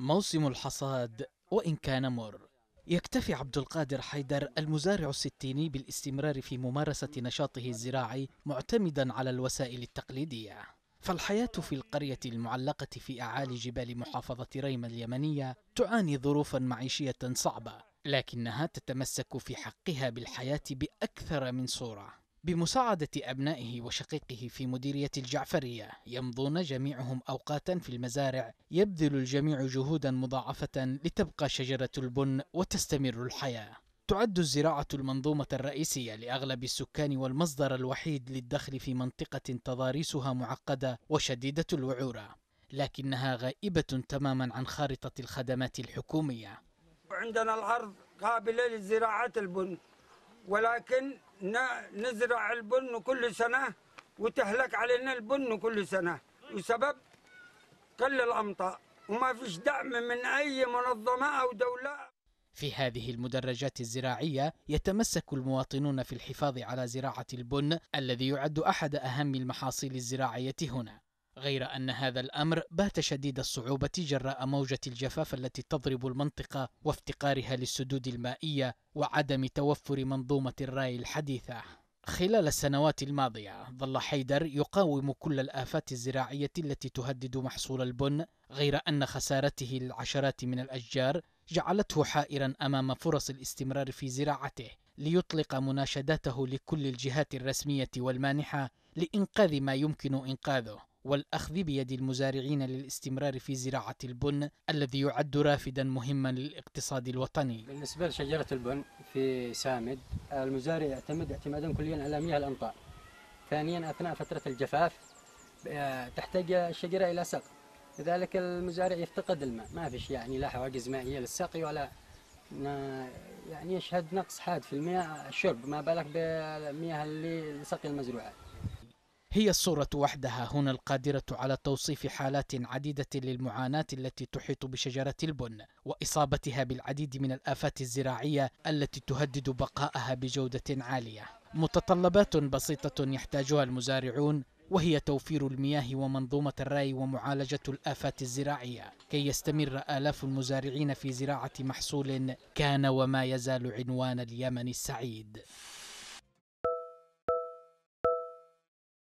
موسم الحصاد وإن كان مر يكتفي عبد القادر حيدر المزارع الستيني بالاستمرار في ممارسة نشاطه الزراعي معتمدا على الوسائل التقليدية فالحياة في القرية المعلقة في أعالي جبال محافظة ريم اليمنية تعاني ظروفا معيشية صعبة لكنها تتمسك في حقها بالحياة بأكثر من صورة بمساعدة أبنائه وشقيقه في مديرية الجعفرية يمضون جميعهم أوقاتا في المزارع يبذل الجميع جهودا مضاعفة لتبقى شجرة البن وتستمر الحياة تعد الزراعة المنظومة الرئيسية لأغلب السكان والمصدر الوحيد للدخل في منطقة تضاريسها معقدة وشديدة الوعورة لكنها غائبة تماما عن خارطة الخدمات الحكومية عندنا الأرض قابلة لزراعة البن ولكن نزرع البن كل سنة وتهلك علينا البن كل سنة وسبب قل الأمطار وما فيش دعم من أي منظمة أو دولة في هذه المدرجات الزراعية يتمسك المواطنون في الحفاظ على زراعة البن الذي يعد أحد أهم المحاصيل الزراعية هنا غير أن هذا الأمر بات شديد الصعوبة جراء موجة الجفاف التي تضرب المنطقة وافتقارها للسدود المائية وعدم توفر منظومة الري الحديثة. خلال السنوات الماضية ظل حيدر يقاوم كل الآفات الزراعية التي تهدد محصول البن غير أن خسارته للعشرات من الأشجار جعلته حائرا أمام فرص الاستمرار في زراعته ليطلق مناشداته لكل الجهات الرسمية والمانحة لإنقاذ ما يمكن إنقاذه والأخذ بيد المزارعين للاستمرار في زراعة البن الذي يعد رافدا مهما للاقتصاد الوطني بالنسبة لشجرة البن في سامد المزارع يعتمد اعتمادا كليا على مياه الأمطار ثانيا أثناء فترة الجفاف تحتاج الشجرة إلى سقي لذلك المزارع يفتقد الماء ما فيش يعني لا حواجز مائية للسقي ولا يعني يشهد نقص حاد في المياه الشرب ما بالك بالمياه اللي لسقي المزروعات هي الصورة وحدها هنا القادرة على توصيف حالات عديدة للمعاناة التي تحيط بشجرة البن وإصابتها بالعديد من الآفات الزراعية التي تهدد بقاءها بجودة عالية. متطلبات بسيطة يحتاجها المزارعون وهي توفير المياه ومنظومة الري ومعالجة الآفات الزراعية كي يستمر آلاف المزارعين في زراعة محصول كان وما يزال عنوان اليمن السعيد